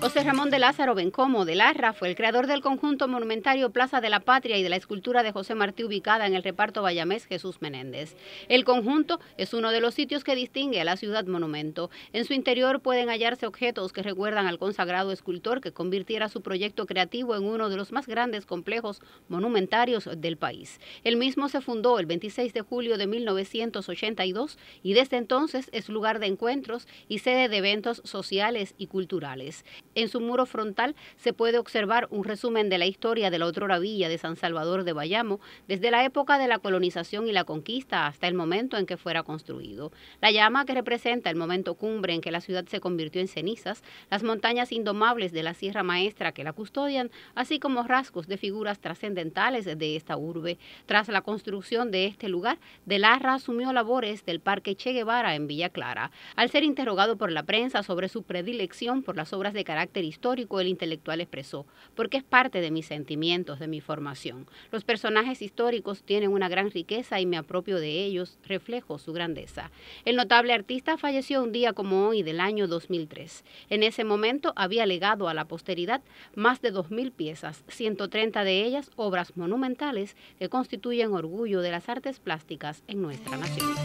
José Ramón de Lázaro Bencomo de Larra fue el creador del conjunto monumentario Plaza de la Patria y de la escultura de José Martí ubicada en el reparto Bayamés Jesús Menéndez. El conjunto es uno de los sitios que distingue a la ciudad monumento. En su interior pueden hallarse objetos que recuerdan al consagrado escultor que convirtiera su proyecto creativo en uno de los más grandes complejos monumentarios del país. El mismo se fundó el 26 de julio de 1982 y desde entonces es lugar de encuentros y sede de eventos sociales y culturales. En su muro frontal se puede observar un resumen de la historia de la otrora villa de San Salvador de Bayamo, desde la época de la colonización y la conquista hasta el momento en que fuera construido. La llama que representa el momento cumbre en que la ciudad se convirtió en cenizas, las montañas indomables de la Sierra Maestra que la custodian, así como rasgos de figuras trascendentales de esta urbe. Tras la construcción de este lugar, De Larra asumió labores del Parque Che Guevara en Villa Clara. Al ser interrogado por la prensa sobre su predilección por las obras de carácter histórico, el intelectual expresó, porque es parte de mis sentimientos, de mi formación. Los personajes históricos tienen una gran riqueza y me apropio de ellos, reflejo su grandeza. El notable artista falleció un día como hoy del año 2003. En ese momento había legado a la posteridad más de 2.000 piezas, 130 de ellas obras monumentales que constituyen orgullo de las artes plásticas en nuestra nación.